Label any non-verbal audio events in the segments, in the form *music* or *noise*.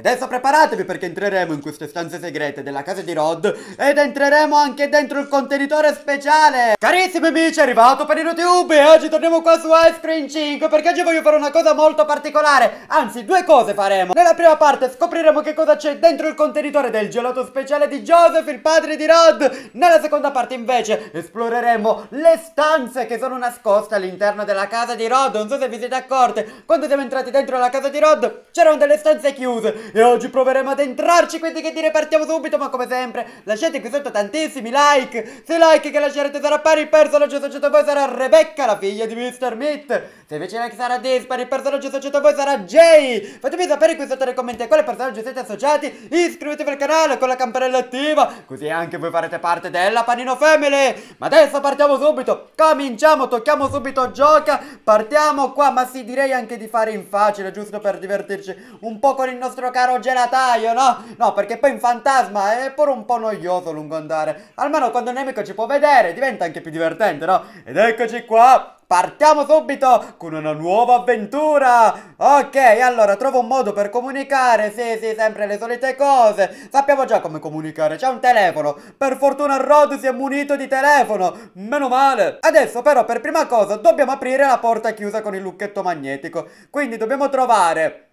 Adesso preparatevi perché entreremo in queste stanze segrete della casa di Rod ed entreremo anche dentro il contenitore speciale! Carissimi amici, è arrivato per Panino YouTube e oggi torniamo qua su Ice Cream 5 perché oggi voglio fare una cosa molto particolare, anzi due cose faremo. Nella prima parte scopriremo che cosa c'è dentro il contenitore del gelato speciale di Joseph, il padre di Rod. Nella seconda parte invece esploreremo le stanze che sono nascoste all'interno della casa di Rod. Non so se vi siete accorte, quando siamo entrati dentro la casa di Rod c'erano delle stanze chiuse e oggi proveremo ad entrarci, quindi che dire partiamo subito, ma come sempre lasciate qui sotto tantissimi like, se like che lascerete sarà pari il personaggio associato a voi sarà Rebecca, la figlia di Mr. Meat, se invece like sarà dispari il personaggio associato a voi sarà Jay, fatemi sapere qui sotto nei commenti a quale personaggio siete associati, iscrivetevi al canale con la campanella attiva, così anche voi farete parte della Panino Family, ma adesso partiamo subito, cominciamo, tocchiamo subito gioca, partiamo qua, ma sì direi anche di fare in facile, giusto per divertirci un po' con il nostro canale, caro gelataio, no? No, perché poi in fantasma è pure un po' noioso lungo andare. Almeno quando il nemico ci può vedere diventa anche più divertente, no? Ed eccoci qua, Partiamo subito con una nuova avventura! Ok, allora trovo un modo per comunicare, sì sì, sempre le solite cose. Sappiamo già come comunicare, c'è un telefono. Per fortuna Rod si è munito di telefono, meno male. Adesso però per prima cosa dobbiamo aprire la porta chiusa con il lucchetto magnetico. Quindi dobbiamo trovare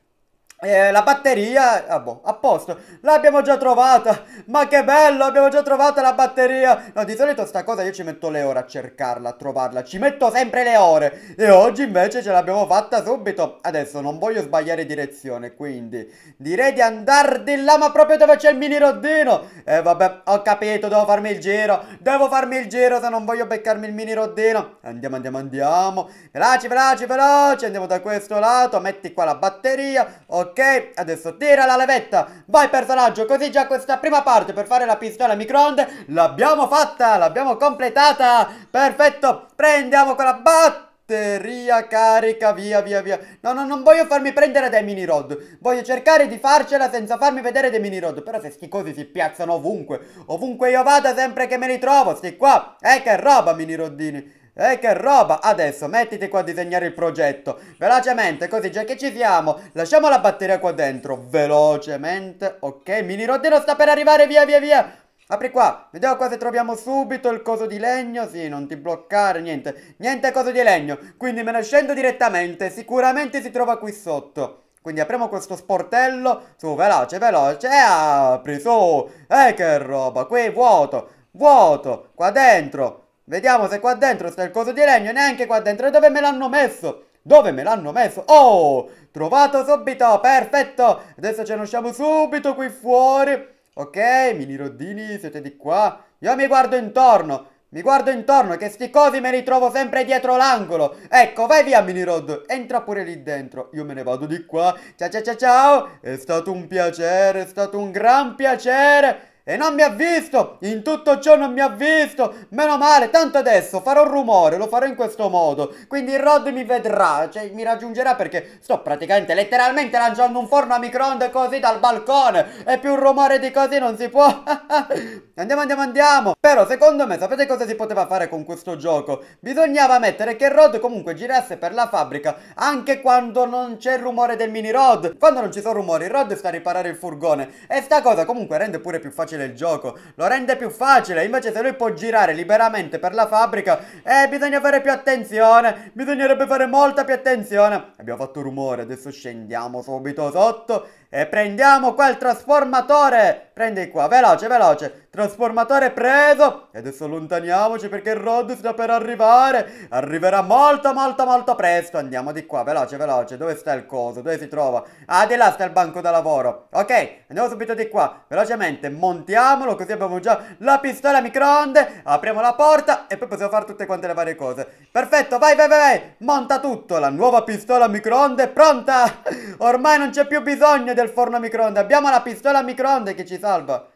eh, la batteria, ah boh, a posto, l'abbiamo già trovata, ma che bello, abbiamo già trovata la batteria No, di solito sta cosa io ci metto le ore a cercarla, a trovarla, ci metto sempre le ore E oggi invece ce l'abbiamo fatta subito Adesso non voglio sbagliare direzione, quindi direi di andare di là ma proprio dove c'è il mini rodino E eh, vabbè, ho capito, devo farmi il giro, devo farmi il giro se non voglio beccarmi il mini rodino Andiamo, andiamo, andiamo, veloci, veloci, veloci, andiamo da questo lato, metti qua la batteria, ok ok? Adesso tira la levetta, vai personaggio, così già questa prima parte per fare la pistola microonde l'abbiamo fatta, l'abbiamo completata, perfetto, prendiamo quella batta batteria carica, via via via No, no, non voglio farmi prendere dai mini rod Voglio cercare di farcela senza farmi vedere dei mini rod Però se sti cosi si piazzano ovunque Ovunque io vada sempre che me li trovo Sti qua, eh che roba mini roddini e eh, che roba! Adesso mettiti qua a disegnare il progetto. Velocemente, così già che ci siamo. Lasciamo la batteria qua dentro. Velocemente. Ok, mini rodino sta per arrivare, via, via, via. Apri qua, vediamo qua se troviamo subito il coso di legno Sì, non ti bloccare, niente Niente coso di legno Quindi me ne scendo direttamente Sicuramente si trova qui sotto quindi apriamo questo sportello, su, veloce, veloce, e apri, su, e eh, che roba, qui vuoto, vuoto, qua dentro, Vediamo se qua dentro sta il coso di legno. Neanche qua dentro. Dove me l'hanno messo? Dove me l'hanno messo? Oh! Trovato subito! Perfetto! Adesso ce ne usciamo subito qui fuori. Ok, mini roddini, siete di qua. Io mi guardo intorno. Mi guardo intorno che sti cosi me li trovo sempre dietro l'angolo. Ecco, vai via mini rod. entra pure lì dentro. Io me ne vado di qua. Ciao ciao ciao ciao. È stato un piacere, è stato un gran piacere. E non mi ha visto! In tutto ciò non mi ha visto! Meno male, tanto adesso farò rumore, lo farò in questo modo. Quindi il Rod mi vedrà, cioè mi raggiungerà perché sto praticamente letteralmente lanciando un forno a microonde così dal balcone. E più rumore di così non si può. *laughs* andiamo, andiamo, andiamo! Però secondo me sapete cosa si poteva fare con questo gioco? Bisognava mettere che il Rod comunque girasse per la fabbrica anche quando non c'è il rumore del mini Rod. Quando non ci sono rumori, il Rod sta a riparare il furgone. E sta cosa comunque rende pure più facile facile il gioco, lo rende più facile, invece se lui può girare liberamente per la fabbrica, eh, bisogna fare più attenzione, bisognerebbe fare molta più attenzione. Abbiamo fatto rumore, adesso scendiamo subito sotto e prendiamo quel trasformatore! Prendi qua, veloce, veloce! Trasformatore preso! E adesso allontaniamoci perché il Rod sta per arrivare! Arriverà molto, molto, molto presto! Andiamo di qua, veloce, veloce! Dove sta il coso? Dove si trova? Ah, di là sta il banco da lavoro! Ok, andiamo subito di qua! Velocemente, montiamolo così abbiamo già la pistola microonde! Apriamo la porta e poi possiamo fare tutte quante le varie cose! Perfetto, vai, vai, vai! vai. Monta tutto! La nuova pistola microonde è pronta! *laughs* Ormai non c'è più bisogno del forno a microonde. Abbiamo la pistola a microonde che ci salva.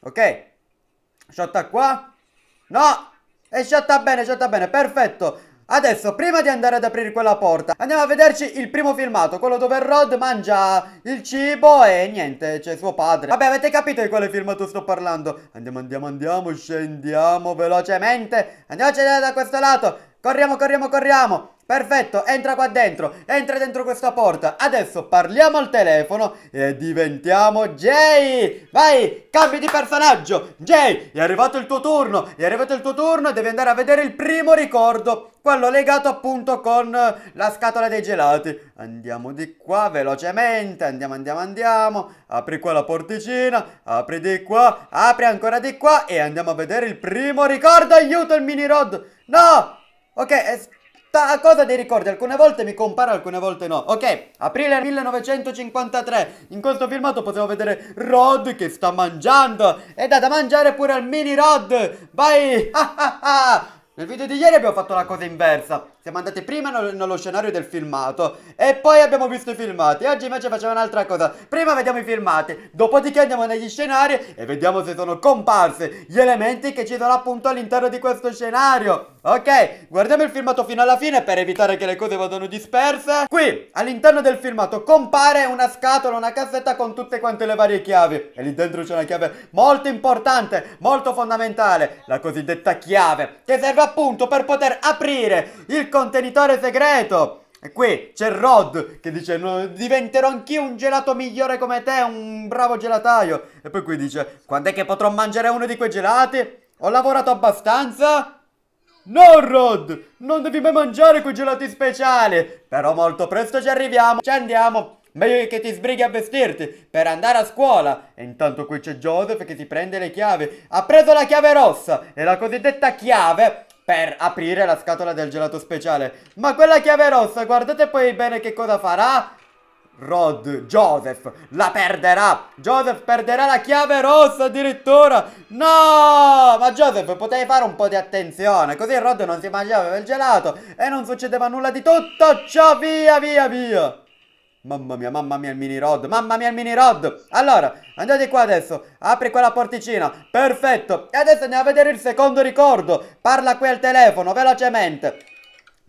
Ok. Shotta qua. No. E shotta bene, shotta bene. Perfetto. Adesso, prima di andare ad aprire quella porta, andiamo a vederci il primo filmato, quello dove Rod mangia il cibo e niente, c'è suo padre. Vabbè, avete capito di quale filmato sto parlando? Andiamo, andiamo, andiamo, scendiamo velocemente. Andiamo a cedere da questo lato. Corriamo, corriamo, corriamo. Perfetto, entra qua dentro, entra dentro questa porta. Adesso parliamo al telefono e diventiamo Jay. Vai, cambi di personaggio. Jay, è arrivato il tuo turno, è arrivato il tuo turno, devi andare a vedere il primo ricordo. Quello legato appunto con la scatola dei gelati. Andiamo di qua velocemente, andiamo, andiamo, andiamo. Apri qua la porticina, apri di qua, apri ancora di qua e andiamo a vedere il primo ricordo. Aiuto il mini rod. No, Ok, eh, sta a cosa dei ricordi? Alcune volte mi compare, alcune volte no. Ok, aprile 1953. In questo filmato possiamo vedere Rod che sta mangiando. E dà da mangiare pure al mini Rod. Vai! *laughs* Nel video di ieri abbiamo fatto la cosa inversa. Siamo andati prima nello scenario del filmato e poi abbiamo visto i filmati. Oggi invece facciamo un'altra cosa. Prima vediamo i filmati, dopodiché andiamo negli scenari e vediamo se sono comparsi gli elementi che ci sono appunto all'interno di questo scenario. Ok, guardiamo il filmato fino alla fine per evitare che le cose vadano disperse. Qui, all'interno del filmato, compare una scatola, una cassetta con tutte quante le varie chiavi. E lì dentro c'è una chiave molto importante, molto fondamentale, la cosiddetta chiave, che serve appunto per poter aprire il corso contenitore segreto. E qui c'è Rod che dice diventerò anch'io un gelato migliore come te, un bravo gelataio. E poi qui dice quando è che potrò mangiare uno di quei gelati? Ho lavorato abbastanza? No Rod, non devi mai mangiare quei gelati speciali. Però molto presto ci arriviamo, ci andiamo. Meglio che ti sbrighi a vestirti per andare a scuola. E intanto qui c'è Joseph che si prende le chiavi. Ha preso la chiave rossa e la cosiddetta chiave per aprire la scatola del gelato speciale. Ma quella chiave rossa, guardate poi bene che cosa farà. Rod, Joseph, la perderà. Joseph perderà la chiave rossa addirittura. No! Ma Joseph, potevi fare un po' di attenzione. Così Rod non si mangiava il gelato e non succedeva nulla di tutto ciò. Via, via, via. Mamma mia, mamma mia il mini rod, mamma mia il mini rod Allora, andate qua adesso, apri quella porticina Perfetto, e adesso andiamo a vedere il secondo ricordo Parla qui al telefono, velocemente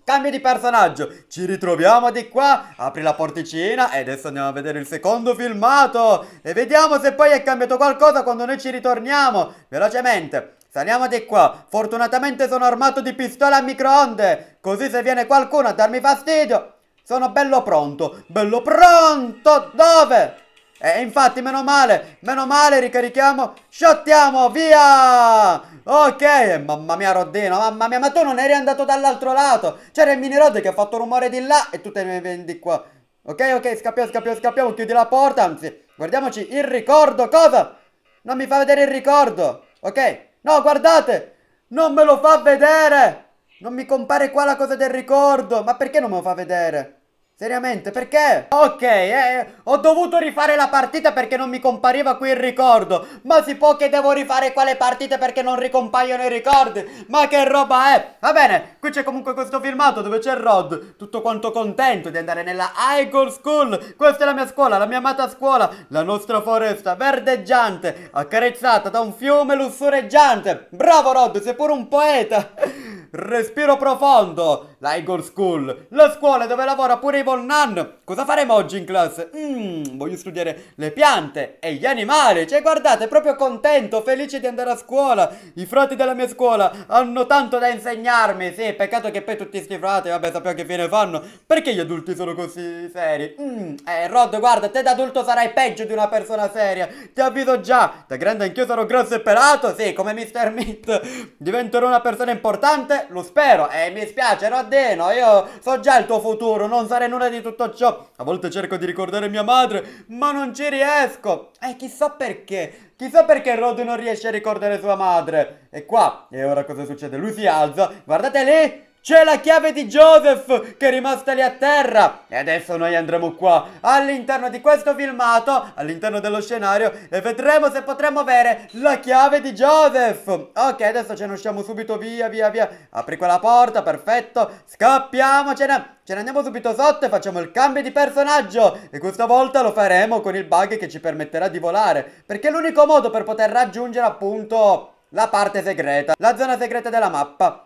Cambio di personaggio, ci ritroviamo di qua, apri la porticina e adesso andiamo a vedere il secondo filmato E vediamo se poi è cambiato qualcosa quando noi ci ritorniamo Velocemente, Saliamo di qua, fortunatamente sono armato di pistola a microonde, così se viene qualcuno a darmi fastidio, sono bello pronto. Bello pronto! Dove? E eh, infatti, meno male, meno male, ricarichiamo, shottiamo, via! Ok, mamma mia Roddino, mamma mia, ma tu non eri andato dall'altro lato! C'era il mini Rod che ha fatto rumore di là e tu te ne vendi qua. Ok, ok, scappiamo, scappiamo, scappiamo, chiudi la porta, anzi, guardiamoci il ricordo, cosa? Non mi fa vedere il ricordo, ok? No, guardate, non me lo fa vedere! Non mi compare qua la cosa del ricordo, ma perché non me lo fa vedere? Seriamente, perché? Ok, eh, ho dovuto rifare la partita perché non mi compariva qui il ricordo. Ma si può che devo rifare quale partita perché non ricompaiono i ricordi? Ma che roba è? Va bene, qui c'è comunque questo filmato dove c'è Rod, tutto quanto contento di andare nella Igor School. Questa è la mia scuola, la mia amata scuola, la nostra foresta verdeggiante, accarezzata da un fiume lussureggiante. Bravo Rod, sei pure un poeta. *laughs* Respiro profondo la Igor School, la scuola dove lavora pure Evil Nun. Cosa faremo oggi in classe? Mmm, voglio studiare le piante e gli animali. Cioè, guardate, proprio contento, felice di andare a scuola. I frati della mia scuola hanno tanto da insegnarmi. Sì, peccato che poi tutti questi frati, vabbè, sappiamo che fine fanno. Perché gli adulti sono così seri? Mmm, eh, Rod, guarda, te da adulto sarai peggio di una persona seria. Ti avviso già, da grande anch'io sarò grosso e pelato. Sì, come Mr. Meat. Diventerò una persona importante? Lo spero. E eh, mi spiace, Rod giardino, io so già il tuo futuro, non sarei nulla di tutto ciò. A volte cerco di ricordare mia madre, ma non ci riesco. E eh, chissà perché, chissà perché Rod non riesce a ricordare sua madre. E qua, e ora cosa succede? Lui si alza, guardate lì! C'è la chiave di Joseph che è rimasta lì a terra E adesso noi andremo qua all'interno di questo filmato All'interno dello scenario E vedremo se potremo avere la chiave di Joseph Ok adesso ce ne usciamo subito via via via Apri quella porta perfetto Scappiamocene Ce ne andiamo subito sotto e facciamo il cambio di personaggio E questa volta lo faremo con il bug che ci permetterà di volare Perché è l'unico modo per poter raggiungere appunto la parte segreta La zona segreta della mappa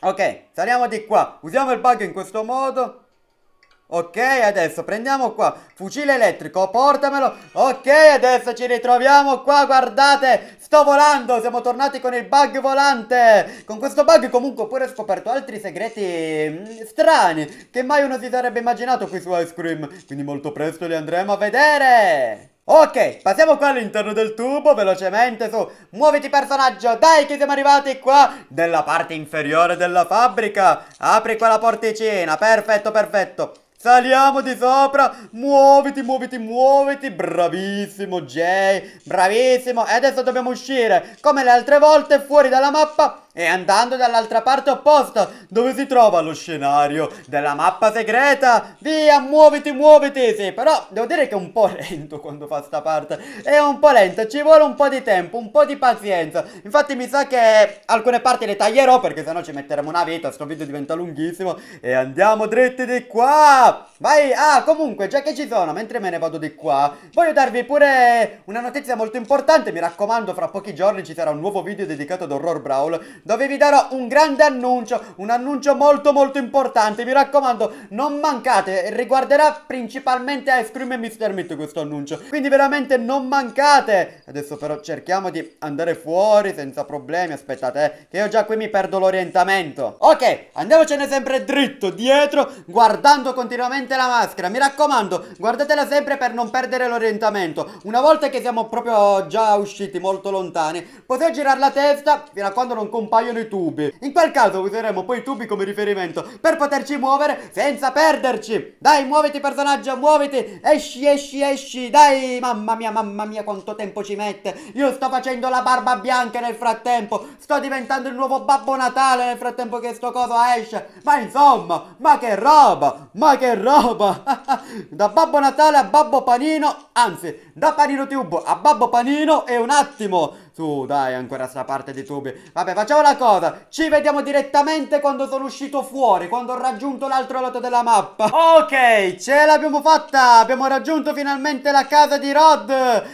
Ok, saliamo di qua. Usiamo il bug in questo modo. Ok, adesso prendiamo qua Fucile elettrico, portamelo Ok, adesso ci ritroviamo qua Guardate, sto volando Siamo tornati con il bug volante Con questo bug comunque ho pure scoperto Altri segreti mm, strani Che mai uno si sarebbe immaginato qui su Ice Cream Quindi molto presto li andremo a vedere Ok, passiamo qua all'interno del tubo, velocemente su, muoviti personaggio, dai che siamo arrivati qua nella parte inferiore della fabbrica, apri qua la porticina, perfetto, perfetto, Saliamo di sopra, muoviti, muoviti, muoviti, bravissimo Jay, bravissimo, e adesso dobbiamo uscire, come le altre volte, fuori dalla mappa, e andando dall'altra parte opposta, dove si trova lo scenario della mappa segreta. Via, muoviti, muoviti. Sì, però devo dire che è un po' lento quando fa sta parte. È un po' lento, ci vuole un po' di tempo, un po' di pazienza. Infatti mi sa che alcune parti le taglierò perché sennò ci metteremo una vita. Sto video diventa lunghissimo. E andiamo dritti di qua. Vai, ah, comunque, già che ci sono, mentre me ne vado di qua, voglio darvi pure una notizia molto importante. Mi raccomando, fra pochi giorni ci sarà un nuovo video dedicato ad Horror Brawl dove vi darò un grande annuncio, un annuncio molto molto importante, mi raccomando non mancate, riguarderà principalmente Ice Cream e Mr. Meat questo annuncio, quindi veramente non mancate, adesso però cerchiamo di andare fuori senza problemi, aspettate eh, che io già qui mi perdo l'orientamento, ok andiamocene sempre dritto, dietro, guardando continuamente la maschera, mi raccomando guardatela sempre per non perdere l'orientamento, una volta che siamo proprio già usciti molto lontani, potete girare la testa fino a quando non compare scompaiono i tubi. In quel caso useremo poi i tubi come riferimento per poterci muovere senza perderci. Dai, muoviti personaggio, muoviti. Esci, esci, esci. Dai, mamma mia, mamma mia, quanto tempo ci mette. Io sto facendo la barba bianca nel frattempo. Sto diventando il nuovo Babbo Natale nel frattempo che sto coso esce. Ma insomma, ma che roba, ma che roba. *laughs* da Babbo Natale a Babbo Panino, anzi, da Panino Tube a Babbo Panino è un attimo. Su, dai, ancora sta parte di tubi. Vabbè, facciamo la cosa. Ci vediamo direttamente quando sono uscito fuori, quando ho raggiunto l'altro lato della mappa. Ok, ce l'abbiamo fatta. Abbiamo raggiunto finalmente la casa di Rod.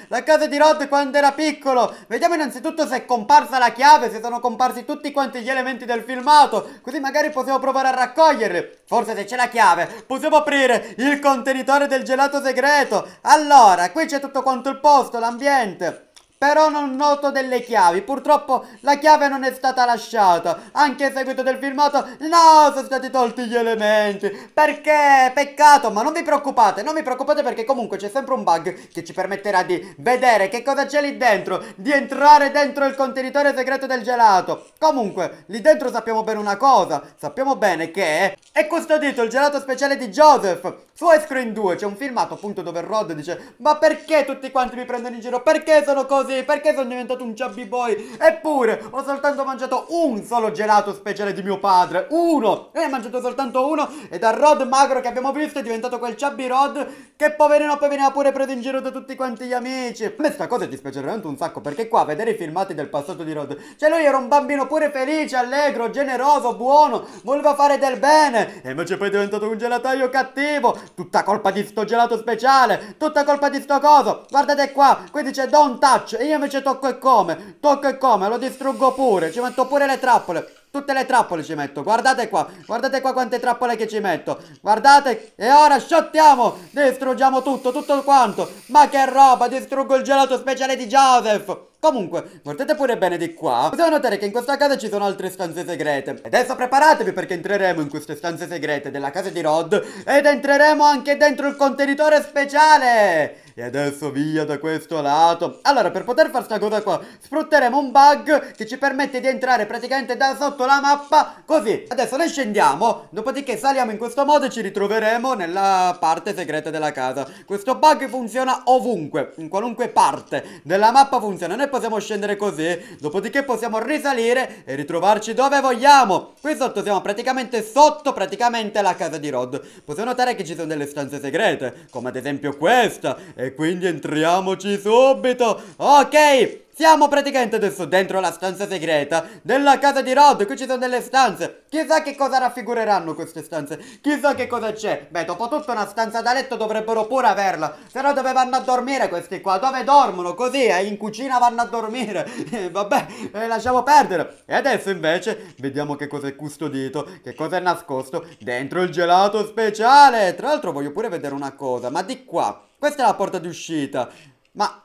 La casa di Rod quando era piccolo. Vediamo innanzitutto se è comparsa la chiave, se sono comparsi tutti quanti gli elementi del filmato. Così magari possiamo provare a raccoglierli. Forse se c'è la chiave, possiamo aprire il contenitore del gelato segreto. Allora, qui c'è tutto quanto il posto, l'ambiente. Però non noto delle chiavi Purtroppo la chiave non è stata lasciata Anche a seguito del filmato No, sono stati tolti gli elementi Perché? Peccato Ma non vi preoccupate Non vi preoccupate perché comunque c'è sempre un bug Che ci permetterà di vedere che cosa c'è lì dentro Di entrare dentro il contenitore segreto del gelato Comunque, lì dentro sappiamo bene una cosa Sappiamo bene che è custodito il gelato speciale di Joseph Su Ice Cream 2 c'è un filmato appunto dove Rod dice Ma perché tutti quanti mi prendono in giro? Perché sono così così? Perché sono diventato un chubby boy? Eppure ho soltanto mangiato un solo gelato speciale di mio padre. Uno! E ne ho mangiato soltanto uno. E dal Rod magro che abbiamo visto è diventato quel chubby Rod che poverino poi veniva pure preso in giro da tutti quanti gli amici. A me sta cosa dispiace veramente un sacco perché qua vedere i filmati del passato di Rod, cioè lui era un bambino pure felice, allegro, generoso, buono, voleva fare del bene. E invece poi è diventato un gelataio cattivo. Tutta colpa di sto gelato speciale, tutta colpa di sto coso. Guardate qua, quindi c'è Don't Touch faccio? E io invece tocco e come, tocco e come, lo distruggo pure, ci metto pure le trappole, tutte le trappole ci metto, guardate qua, guardate qua quante trappole che ci metto, guardate, e ora shottiamo, distruggiamo tutto, tutto quanto, ma che roba, distruggo il gelato speciale di Joseph! Comunque, guardate pure bene di qua. Possiamo notare che in questa casa ci sono altre stanze segrete. E adesso preparatevi perché entreremo in queste stanze segrete della casa di Rod ed entreremo anche dentro il contenitore speciale. E adesso via da questo lato. Allora, per poter fare sta cosa qua, sfrutteremo un bug che ci permette di entrare praticamente da sotto la mappa, così. Adesso noi scendiamo, dopodiché saliamo in questo modo e ci ritroveremo nella parte segreta della casa. Questo bug funziona ovunque, in qualunque parte della mappa funziona. Noi possiamo scendere così, dopodiché possiamo risalire e ritrovarci dove vogliamo. Qui sotto siamo praticamente sotto praticamente la casa di Rod. Possiamo notare che ci sono delle stanze segrete, come ad esempio questa, e quindi entriamoci subito. Ok, siamo praticamente adesso dentro la stanza segreta della casa di Rod, qui ci sono delle stanze. Chissà che cosa raffigureranno queste stanze, chissà che cosa c'è. Beh, dopo tutto una stanza da letto dovrebbero pure averla, Però dove vanno a dormire questi qua? Dove dormono? Così, eh? in cucina vanno a dormire. *laughs* Eh, vabbè, eh, lasciamo perdere. E adesso invece vediamo che cosa è custodito, che cosa è nascosto dentro il gelato speciale. Tra l'altro voglio pure vedere una cosa, ma di qua, questa è la porta di uscita. Ma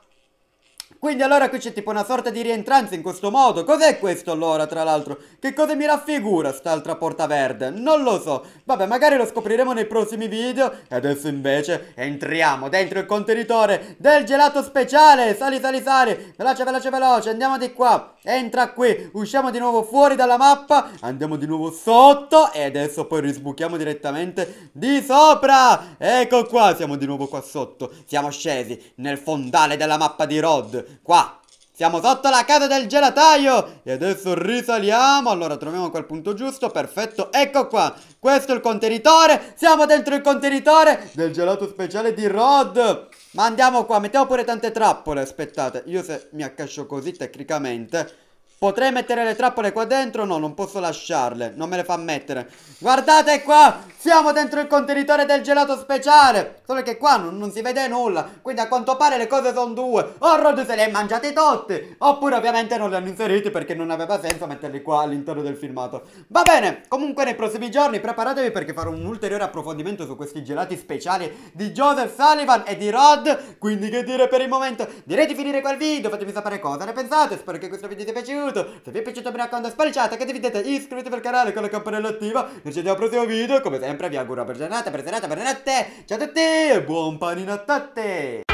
quindi allora qui c'è tipo una sorta di rientranza in questo modo. Cos'è questo allora, tra l'altro? Che cosa mi raffigura st'altra porta verde? Non lo so. Vabbè, magari lo scopriremo nei prossimi video. E adesso invece entriamo dentro il contenitore del gelato speciale. Sali, sali, sali. Veloce, veloce, veloce. Andiamo di qua. Entra qui. Usciamo di nuovo fuori dalla mappa. Andiamo di nuovo sotto. E adesso poi risbuchiamo direttamente di sopra. Ecco qua, siamo di nuovo qua sotto. Siamo scesi nel fondale della mappa di Rod. Qua, siamo sotto la casa del gelataio e adesso risaliamo, allora troviamo quel punto giusto, perfetto, ecco qua, questo è il contenitore, siamo dentro il contenitore del gelato speciale di Rod Ma andiamo qua, mettiamo pure tante trappole, aspettate, io se mi accascio così tecnicamente Potrei mettere le trappole qua dentro? No, non posso lasciarle Non me le fa mettere Guardate qua Siamo dentro il contenitore del gelato speciale Solo che qua non, non si vede nulla Quindi a quanto pare le cose sono due O oh, Rod se le è mangiate tutte Oppure ovviamente non le hanno inserite Perché non aveva senso metterli qua all'interno del filmato Va bene Comunque nei prossimi giorni preparatevi Perché farò un ulteriore approfondimento su questi gelati speciali Di Joseph Sullivan e di Rod Quindi che dire per il momento Direi di finire quel video Fatemi sapere cosa ne pensate Spero che questo video vi sia piaciuto piaciuto. Se vi è piaciuto mi raccomando spalciate, che dividete, iscrivetevi al canale con la campanella attiva. Noi ci vediamo al prossimo video. Come sempre vi auguro buona giornata, per serata, per notte. Ciao a tutti e buon panino a tutti.